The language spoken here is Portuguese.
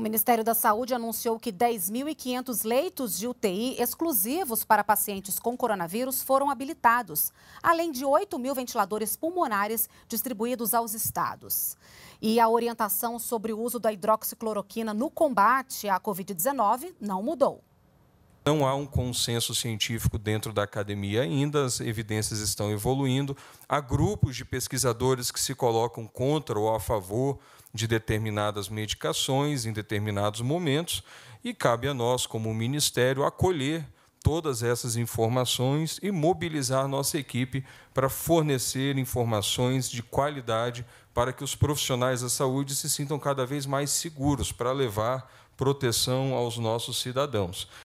O Ministério da Saúde anunciou que 10.500 leitos de UTI exclusivos para pacientes com coronavírus foram habilitados, além de 8 mil ventiladores pulmonares distribuídos aos estados. E a orientação sobre o uso da hidroxicloroquina no combate à Covid-19 não mudou. Não há um consenso científico dentro da academia ainda, as evidências estão evoluindo. Há grupos de pesquisadores que se colocam contra ou a favor de determinadas medicações em determinados momentos, e cabe a nós, como ministério, acolher todas essas informações e mobilizar nossa equipe para fornecer informações de qualidade para que os profissionais da saúde se sintam cada vez mais seguros para levar proteção aos nossos cidadãos.